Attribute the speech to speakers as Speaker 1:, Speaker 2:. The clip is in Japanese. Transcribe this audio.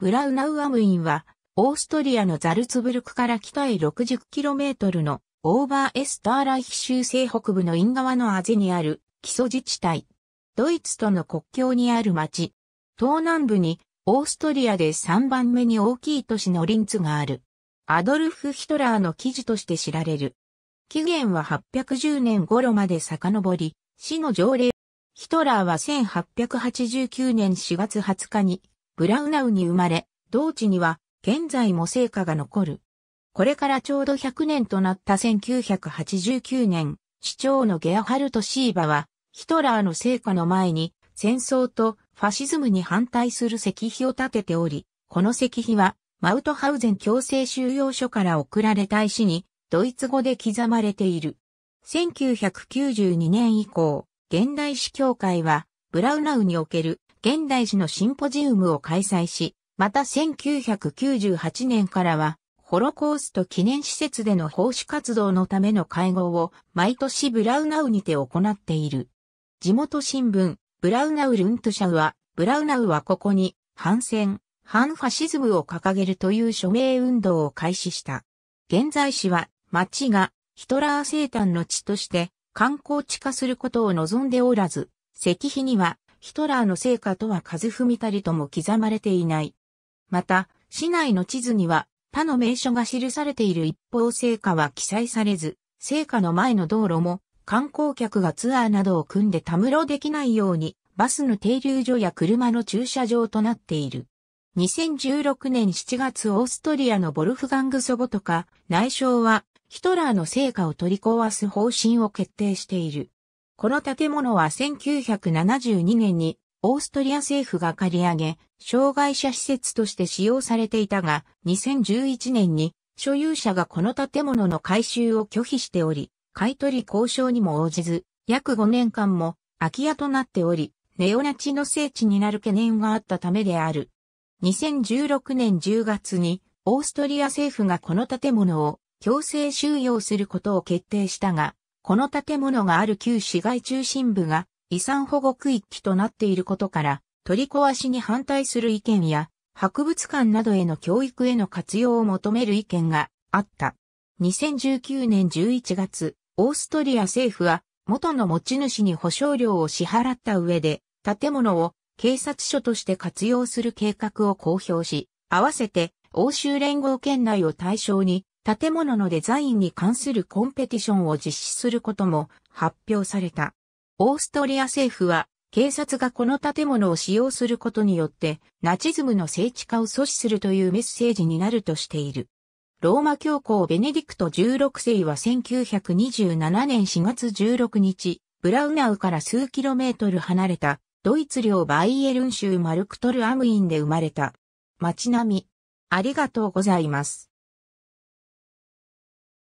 Speaker 1: ブラウナウアムインは、オーストリアのザルツブルクから北へ 60km のオーバーエスターライヒ州西北部のイン側のアゼにある基礎自治体。ドイツとの国境にある町。東南部にオーストリアで3番目に大きい都市のリンツがある。アドルフ・ヒトラーの記事として知られる。期限は810年頃まで遡り、市の条例。ヒトラーは1889年4月20日にブラウナウに生まれ、同地には現在も成果が残る。これからちょうど100年となった1989年、市長のゲアハルト・シーバは、ヒトラーの成果の前に、戦争とファシズムに反対する石碑を建てており、この石碑は、マウトハウゼン強制収容所から送られた石に、ドイツ語で刻まれている。1992年以降、現代史協会は、ブラウナウにおける現代史のシンポジウムを開催し、また1998年からは、ホロコースト記念施設での奉仕活動のための会合を毎年ブラウナウにて行っている。地元新聞、ブラウナウ・ルント社は、ブラウナウはここに、反戦、反ファシズムを掲げるという署名運動を開始した。現在市は、町がヒトラー生誕の地として観光地化することを望んでおらず、石碑にはヒトラーの成果とは数踏みたりとも刻まれていない。また、市内の地図には、他の名所が記されている一方成果は記載されず、成果の前の道路も観光客がツアーなどを組んでたむろできないように、バスの停留所や車の駐車場となっている。2016年7月オーストリアのボルフガング・ソボとか、内相はヒトラーの成果を取り壊す方針を決定している。この建物は1972年にオーストリア政府が借り上げ、障害者施設として使用されていたが、2011年に所有者がこの建物の改修を拒否しており、買い取り交渉にも応じず、約5年間も空き家となっており、ネオナチの聖地になる懸念があったためである。2016年10月に、オーストリア政府がこの建物を強制収容することを決定したが、この建物がある旧市街中心部が遺産保護区域となっていることから、取り壊しに反対する意見や、博物館などへの教育への活用を求める意見があった。2019年11月、オーストリア政府は元の持ち主に保証料を支払った上で、建物を警察署として活用する計画を公表し、合わせて欧州連合圏内を対象に建物のデザインに関するコンペティションを実施することも発表された。オーストリア政府は、警察がこの建物を使用することによって、ナチズムの聖地化を阻止するというメッセージになるとしている。ローマ教皇ベネディクト16世は1927年4月16日、ブラウナウから数キロメートル離れた、ドイツ領バイエルン州マルクトルアムインで生まれた。街並み。ありがとうございます。